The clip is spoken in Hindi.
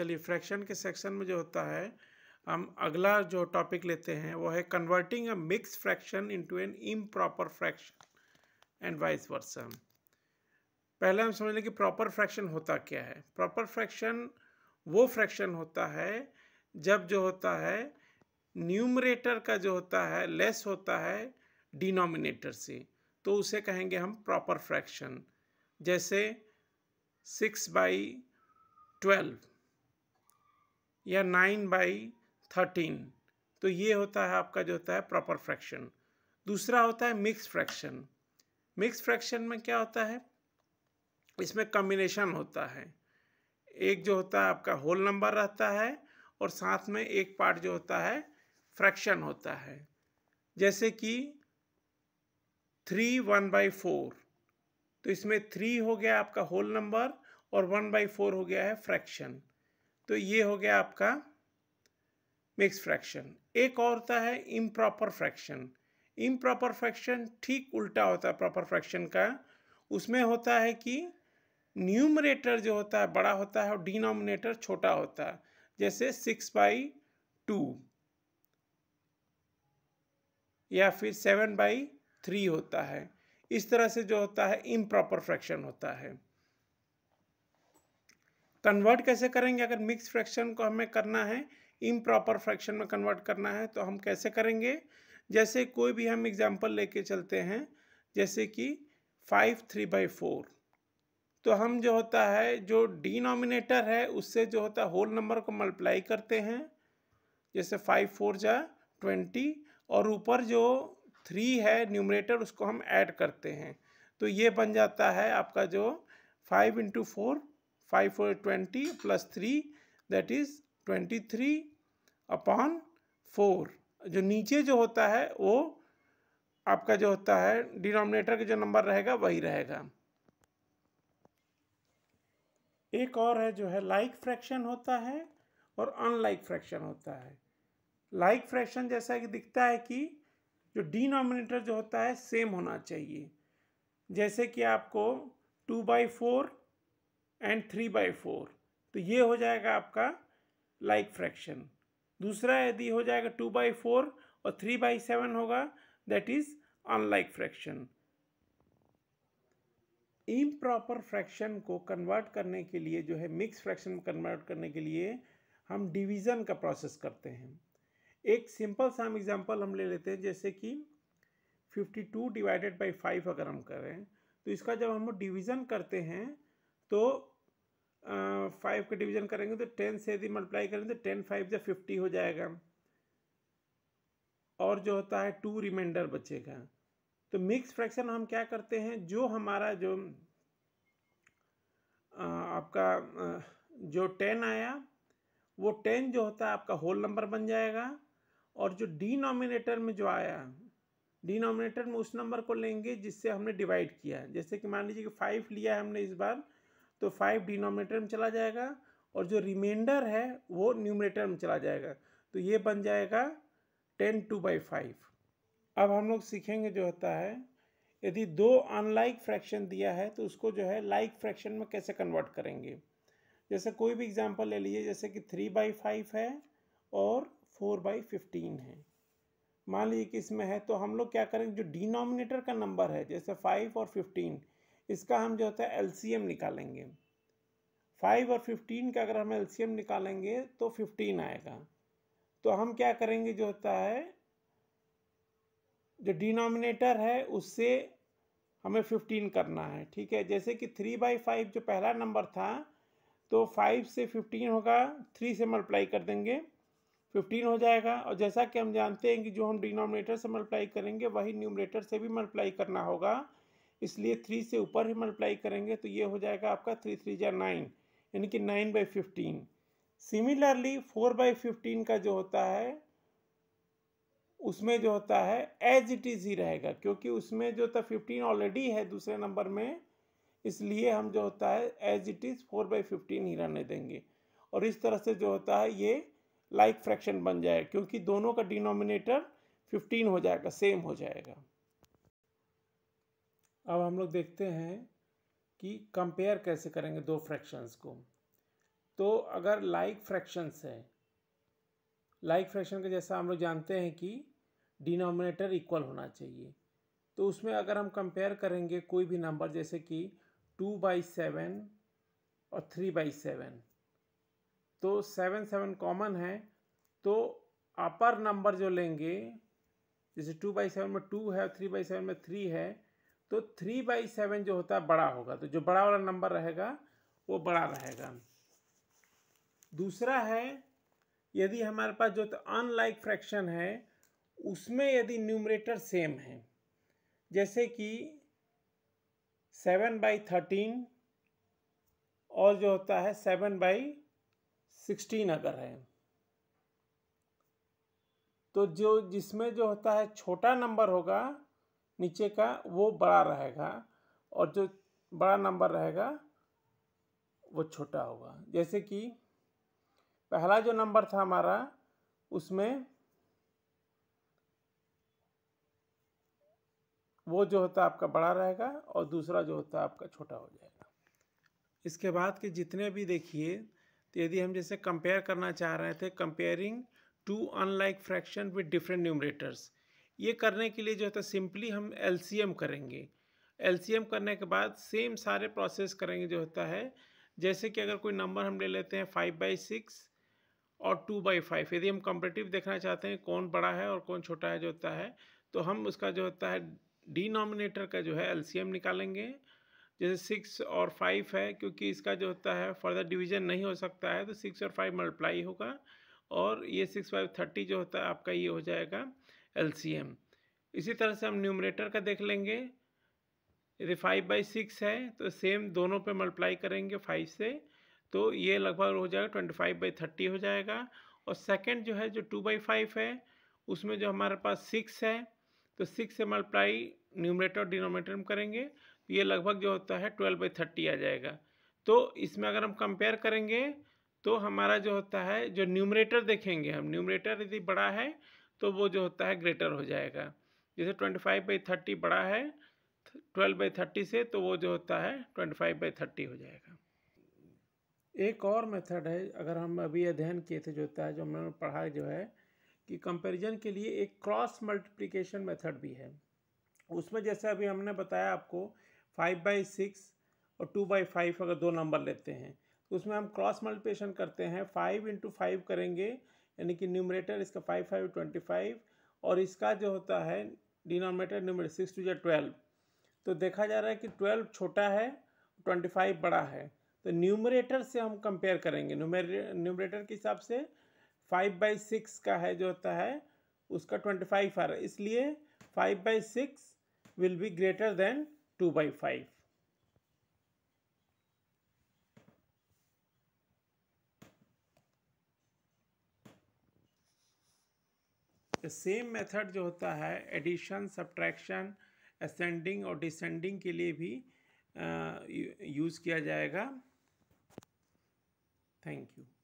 चलिए फ्रैक्शन के सेक्शन में जो होता है हम अगला जो टॉपिक लेते हैं वो है converting a mix fraction into an improper fraction and vice versa पहले हम समझ लें कि प्रॉपर फ्रैक्शन होता क्या है प्रॉपर फ्रैक्शन वो फ्रैक्शन होता है जब जो होता है न्यूमरेटर का जो होता है लेस होता है डिनोमिनेटर से तो उसे कहेंगे हम प्रॉपर फ्रैक्शन जैसे सिक्स बाई ट्वेल्व या नाइन बाई थर्टीन तो ये होता है आपका जो होता है प्रॉपर फ्रैक्शन दूसरा होता है मिक्स फ्रैक्शन मिक्स फ्रैक्शन में क्या होता है इसमें कम्बिनेशन होता है एक जो होता है आपका होल नंबर रहता है और साथ में एक पार्ट जो होता है फ्रैक्शन होता है जैसे कि थ्री वन बाई फोर तो इसमें थ्री हो गया आपका होल नंबर और वन बाई फोर हो गया है फ्रैक्शन तो ये हो गया आपका मिक्स फ्रैक्शन एक और होता है इम्प्रॉपर फ्रैक्शन इम्प्रॉपर फ्रैक्शन ठीक उल्टा होता है प्रॉपर फ्रैक्शन का उसमें होता है कि न्यूमरेटर जो होता है बड़ा होता है और डिनोमिनेटर छोटा होता है जैसे सिक्स बाई टू या फिर सेवन बाई थ्री होता है इस तरह से जो होता है इम्प्रॉपर फ्रैक्शन होता है कन्वर्ट कैसे करेंगे अगर मिक्स फ्रैक्शन को हमें करना है इम प्रॉपर फ्रैक्शन में कन्वर्ट करना है तो हम कैसे करेंगे जैसे कोई भी हम एग्जाम्पल लेके चलते हैं जैसे कि फाइव थ्री बाई फोर तो हम जो होता है जो डिनोमिनेटर है उससे जो होता है होल नंबर को मल्टीप्लाई करते हैं जैसे फाइव फोर जा ट्वेंटी और ऊपर जो थ्री है न्यूमिनेटर उसको हम ऐड करते हैं तो ये बन जाता है आपका जो five into four 5 for 20 plus 3 that is 23 upon 4 जो नीचे जो होता है वो आपका जो होता है डिनोमिनेटर का जो नंबर रहेगा वही रहेगा एक और है जो है लाइक like फ्रैक्शन होता है और अनलाइक फ्रैक्शन होता है लाइक like फ्रैक्शन जैसा कि दिखता है कि जो डिनोमिनेटर जो होता है सेम होना चाहिए जैसे कि आपको two by four and three by four तो ये हो जाएगा आपका लाइक like फ्रैक्शन दूसरा यदि हो जाएगा टू बाई फोर और थ्री बाई सेवन होगा that is unlike fraction improper fraction को कन्वर्ट करने के लिए जो है मिक्स फ्रैक्शन में कन्वर्ट करने के लिए हम डिवीज़न का प्रोसेस करते हैं एक सिंपल सा हम एग्जाम्पल हम ले लेते हैं जैसे कि 52 डिवाइडेड बाई फाइव अगर हम करें तो इसका जब हम डिवीज़न करते हैं तो फाइव का डिवीजन करेंगे तो टेन से यदि मल्टीप्लाई करेंगे तो टेन फाइव या फिफ्टी हो जाएगा और जो होता है टू रिमाइंडर बचेगा तो मिक्स फ्रैक्शन हम क्या करते हैं जो हमारा जो आ, आपका आ, जो टेन आया वो टेन जो होता है आपका होल नंबर बन जाएगा और जो डिनोमिनेटर में जो आया डिनोमिनेटर में उस नंबर को लेंगे जिससे हमने डिवाइड किया जैसे कि मान लीजिए कि फाइव लिया है हमने इस बार तो फाइव डिनोमिनेटर में चला जाएगा और जो रिमाइंडर है वो न्यूमिनेटर में चला जाएगा तो ये बन जाएगा टेन टू बाई फाइव अब हम लोग सीखेंगे जो होता है यदि दो अनलाइक फ्रैक्शन दिया है तो उसको जो है लाइक like फ्रैक्शन में कैसे कन्वर्ट करेंगे जैसे कोई भी एग्जांपल ले लीजिए जैसे कि थ्री बाई फाइव है और फोर बाई फिफ्टीन है मान लीजिए कि इसमें है तो हम लोग क्या करेंगे जो डिनोमिनेटर का नंबर है जैसे फाइव और फिफ्टीन इसका हम जो होता है एलसीएम निकालेंगे फाइव और फिफ्टीन का अगर हम एलसीएम निकालेंगे तो फिफ्टीन आएगा तो हम क्या करेंगे जो होता है जो डिनोमिनेटर है उससे हमें फिफ्टीन करना है ठीक है जैसे कि थ्री बाई फाइव जो पहला नंबर था तो फाइव से फिफ्टीन होगा थ्री से मल्टीप्लाई कर देंगे फिफ्टीन हो जाएगा और जैसा कि हम जानते हैं कि जो हम डिनोमिनेटर से मल्टीप्लाई करेंगे वही न्यूमरेटर से भी मल्टीप्लाई करना होगा इसलिए थ्री से ऊपर ही मल्टीप्लाई करेंगे तो ये हो जाएगा आपका थ्री थ्री या नाइन यानी कि nine by fifteen similarly four by fifteen का जो होता है उसमें जो होता है एज इट इज़ ही रहेगा क्योंकि उसमें जो था फिफ्टीन ऑलरेडी है दूसरे नंबर में इसलिए हम जो होता है as it is four by fifteen ही रहने देंगे और इस तरह से जो होता है ये लाइक like फ्रैक्शन बन जाए क्योंकि दोनों का डिनोमिनेटर फिफ्टीन हो जाएगा सेम हो जाएगा अब हम लोग देखते हैं कि कंपेयर कैसे करेंगे दो फ्रैक्शंस को तो अगर लाइक फ्रैक्शंस है लाइक फ्रैक्शन के जैसा हम लोग जानते हैं कि डिनोमिनेटर इक्वल होना चाहिए तो उसमें अगर हम कंपेयर करेंगे कोई भी नंबर जैसे कि टू बाई सेवन और थ्री बाई सेवन तो सेवन सेवन कॉमन है तो अपर नंबर जो लेंगे जैसे टू बाई सेवन में टू है और थ्री बाई सेवन में थ्री है तो थ्री बाई सेवन जो होता है बड़ा होगा तो जो बड़ा वाला नंबर रहेगा वो बड़ा रहेगा दूसरा है यदि हमारे पास जो अनलाइक फ्रैक्शन है उसमें यदि न्यूमरेटर सेम है जैसे कि सेवन बाई थर्टीन और जो होता है सेवन बाई सिक्सटीन अगर है तो जो जिसमें जो होता है छोटा नंबर होगा नीचे का वो बड़ा रहेगा और जो बड़ा नंबर रहेगा वो छोटा होगा जैसे कि पहला जो नंबर था हमारा उसमें वो जो होता है आपका बड़ा रहेगा और दूसरा जो होता है आपका छोटा हो जाएगा इसके बाद के जितने भी देखिए तो यदि हम जैसे कंपेयर करना चाह रहे थे comparing two unlike fraction with different numerators ये करने के लिए जो होता है तो सिंपली हम एल करेंगे एल करने के बाद सेम सारे प्रोसेस करेंगे जो होता है जैसे कि अगर कोई नंबर हम ले लेते हैं फाइव बाई सिक्स और टू बाई फाइव यदि हम कंपेटिव देखना चाहते हैं कौन बड़ा है और कौन छोटा है जो होता है तो हम उसका जो होता है डिनोमिनेटर का जो है एल निकालेंगे जैसे सिक्स और फाइव है क्योंकि इसका जो होता है फर्दर डिवीजन नहीं हो सकता है तो सिक्स और फाइव मल्टीप्लाई होगा और ये सिक्स फाइव थर्टी जो होता है आपका ये हो जाएगा एलसीएम इसी तरह से हम न्यूमरेटर का देख लेंगे यदि फाइव बाई सिक्स है तो सेम दोनों पे मल्टीप्लाई करेंगे फाइव से तो ये लगभग हो जाएगा ट्वेंटी फाइव बाई थर्टी हो जाएगा और सेकंड जो है जो टू बाई फाइव है उसमें जो हमारे पास सिक्स है तो सिक्स से मल्टीप्लाई न्यूमरेटर डिनोमेटर डिनोमिनेटर में करेंगे तो ये लगभग जो होता है ट्वेल्व बाई थर्टी आ जाएगा तो इसमें अगर हम कंपेयर करेंगे तो हमारा जो होता है जो न्यूमरेटर देखेंगे हम न्यूमरेटर यदि बड़ा है तो वो जो होता है ग्रेटर हो जाएगा जैसे ट्वेंटी फाइव बाई थर्टी बड़ा है ट्वेल्व बाई थर्टी से तो वो जो होता है ट्वेंटी फाइव बाई थर्टी हो जाएगा एक और मेथड है अगर हम अभी अध्ययन किए थे जो होता है जो हमने पढ़ा जो है कि कंपेरिजन के लिए एक क्रॉस मल्टीप्लीकेशन मेथड भी है उसमें जैसे अभी हमने बताया आपको फाइव बाई सिक्स और टू बाई फाइव अगर दो नंबर लेते हैं तो उसमें हम क्रॉस मल्टीप्लीकेशन करते हैं फाइव इंटू फाइव करेंगे यानी कि न्यूमरेटर इसका फाइव फाइव ट्वेंटी फाइव और इसका जो होता है डिनोमिनेटर न्यूमरेटर सिक्स टू जै ट्वेल्व तो देखा जा रहा है कि ट्वेल्व छोटा है ट्वेंटी फाइव बड़ा है तो न्यूमरेटर से हम कंपेयर करेंगे न्यूमरेटर के हिसाब से फाइव बाई सिक्स का है जो होता है उसका ट्वेंटी फाइव आ रहा है इसलिए five by six will be greater than two by five same method जो होता है एडिशन सब्ट्रैक्शन असेंडिंग और डिसेंडिंग के लिए भी यूज़ किया जाएगा थैंक यू